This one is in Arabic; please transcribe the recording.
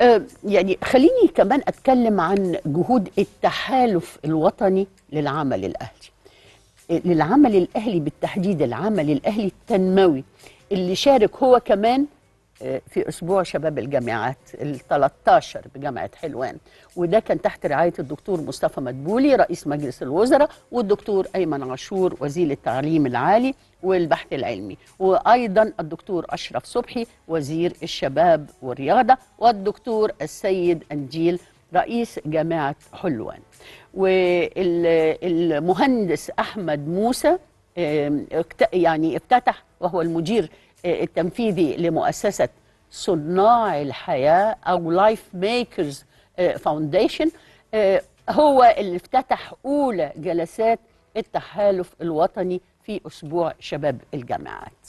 أه، يعني خليني كمان اتكلم عن جهود التحالف الوطني للعمل الاهلي للعمل الاهلي بالتحديد العمل الاهلي التنموي اللي شارك هو كمان في اسبوع شباب الجامعات ال 13 بجامعه حلوان وده كان تحت رعايه الدكتور مصطفى مدبولي رئيس مجلس الوزراء والدكتور ايمن عاشور وزير التعليم العالي والبحث العلمي وايضا الدكتور اشرف صبحي وزير الشباب والرياضه والدكتور السيد انجيل رئيس جامعه حلوان والمهندس احمد موسى يعني افتتح وهو المدير التنفيذي لمؤسسة صناع الحياة أو Life Makers آه، Foundation آه، هو اللي افتتح أولى جلسات التحالف الوطني في أسبوع شباب الجامعات